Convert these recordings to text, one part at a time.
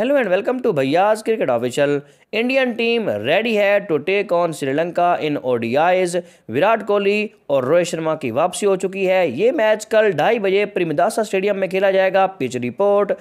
hello and welcome to Bhaiya's cricket official Indian team ready है to take on Sri Lanka in ODIs Virat Kohli और रोहित शर्मा की वापसी हो चुकी है ये मैच कल ढाई बजे प्रिमदासा स्टेडियम में खेला जाएगा पिच रिपोर्ट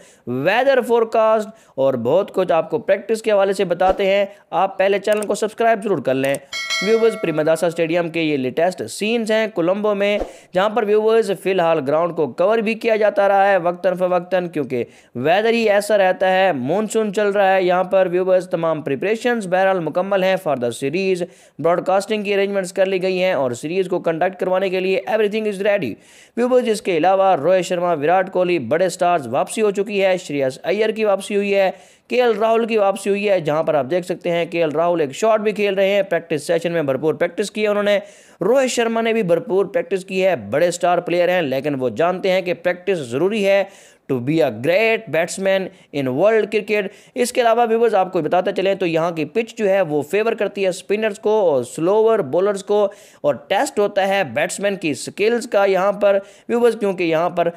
वेदर फोरकास्ट और बहुत कुछ आपको प्रैक्टिस के हवाले से बताते हैं आप पहले चैनल को सब्सक्राइब जरूर कर लें व्यूवर्स प्रिमदासा स्टेडियम के ये लेटेस्ट सीन्स हैं कोलंबो में जहाँ पर व्यूवर्स फिलहाल ग्राउंड को कवर भी किया जाता रहा है वक्ता फवक्ता क्योंकि वेदर ही ऐसा रहता है मानसून चल रहा है यहाँ पर व्यूवर्स तमाम प्रिपरेशन बहरहाल मुकम्मल हैं फॉर द सीरीज़ ब्रॉडकास्टिंग की अरेंजमेंट्स कर ली गई हैं और सीरीज़ को कंडक्ट करवाने के लिए एवरीथिंग इज़ रेडी व्यूवर्स इसके अलावा रोहित शर्मा विराट कोहली बड़े स्टार्स वापसी हो चुकी है श्रेयस अय्यर की वापसी हुई है के राहुल की वापसी हुई है जहां पर आप देख सकते हैं के राहुल एक शॉट भी खेल रहे हैं प्रैक्टिस सेशन में भरपूर प्रैक्टिस की है उन्होंने रोहित शर्मा ने भी भरपूर प्रैक्टिस की है बड़े स्टार प्लेयर हैं लेकिन वो जानते हैं कि प्रैक्टिस ज़रूरी है to be a great batsman in world cricket इसके अलावा व्यूवर्स आपको बताते चले तो यहाँ की पिच जो है वो फेवर करती है स्पिनर्स को और स्लोअर बॉलर्स को और टेस्ट होता है बैट्समैन की स्किल्स का यहाँ पर व्यूवर्स क्योंकि यहाँ पर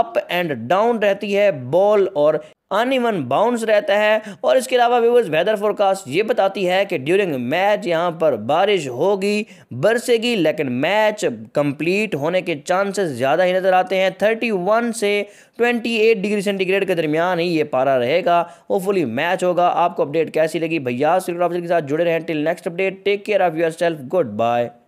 अप एंड डाउन रहती है बॉल और अनइवन बाउंस रहता है और इसके अलावा व्यूवर्स वेदर फोरकास्ट ये बताती है कि ड्यूरिंग मैच यहाँ पर बारिश होगी बरसेगी लेकिन मैच कंप्लीट होने के चांसेस ज़्यादा ही नज़र आते हैं 31 से 28 डिग्री सेंटीग्रेड के दरमियान ही ये पारा रहेगा होपफुली मैच होगा आपको अपडेट कैसी लगी भैया के साथ जुड़े रहें till next update take care of yourself good bye